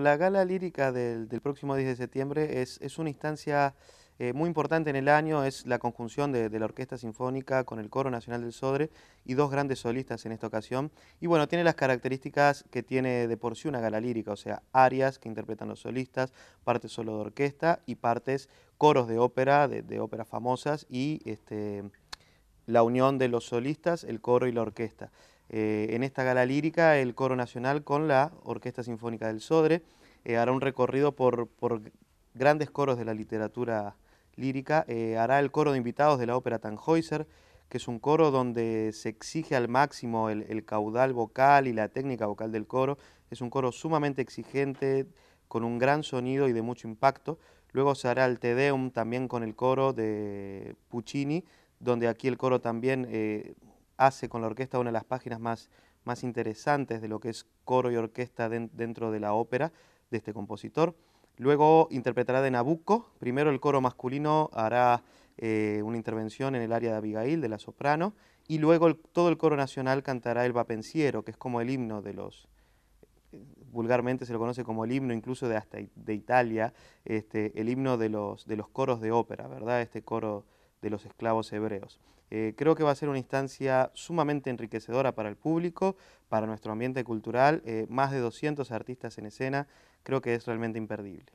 La gala lírica del, próximo 10 de septiembre es, una instancia eh, muy importante en el año, es la conjunción de, la Orquesta Sinfónica con el Coro Nacional del Sodre y dos grandes solistas en esta ocasión. Y bueno, tiene las características que tiene de por sí una gala lírica, o sea, áreas que interpretan los solistas, partes solo de orquesta y partes coros de ópera, de, óperas famosas y este, la unión de los solistas, el coro y la orquesta. Eh, en esta gala lírica, el Coro Nacional con la Orquesta Sinfónica del Sodre eh, hará un recorrido por, grandes coros de la literatura lírica. Eh, hará el coro de invitados de la ópera Tannhäuser, que es un coro donde se exige al máximo el, el caudal vocal y la técnica vocal del coro. Es un coro sumamente exigente, con un gran sonido y de mucho impacto. Luego se hará el Te Deum también con el coro de Puccini, donde aquí el coro también hace con la orquesta una de las páginas más, más interesantes de lo que es coro y orquesta dentro de la ópera de este compositor. Luego interpretará de Nabucco, primero el coro masculino hará eh, una intervención en el área de Abigail, de la soprano, y luego todo el coro nacional cantará el Vapensiero, que es como el himno de los, eh, vulgarmente se lo conoce como el himno incluso de hasta de Italia, este, el himno de los, de los coros de ópera, ¿verdad? Este coro de los esclavos hebreos. Eh, creo que va a ser una instancia sumamente enriquecedora para el público, para nuestro ambiente cultural, eh, más de 200 artistas en escena, creo que es realmente imperdible.